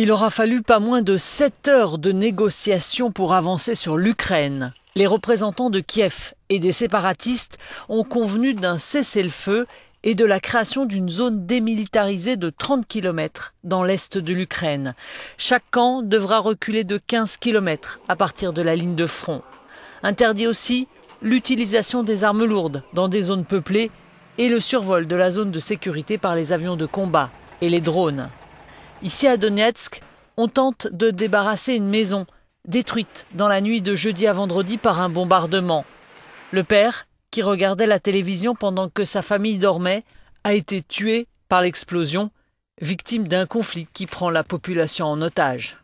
Il aura fallu pas moins de 7 heures de négociations pour avancer sur l'Ukraine. Les représentants de Kiev et des séparatistes ont convenu d'un cessez-le-feu et de la création d'une zone démilitarisée de 30 km dans l'est de l'Ukraine. Chaque camp devra reculer de 15 km à partir de la ligne de front. Interdit aussi l'utilisation des armes lourdes dans des zones peuplées et le survol de la zone de sécurité par les avions de combat et les drones. Ici à Donetsk, on tente de débarrasser une maison détruite dans la nuit de jeudi à vendredi par un bombardement. Le père, qui regardait la télévision pendant que sa famille dormait, a été tué par l'explosion, victime d'un conflit qui prend la population en otage.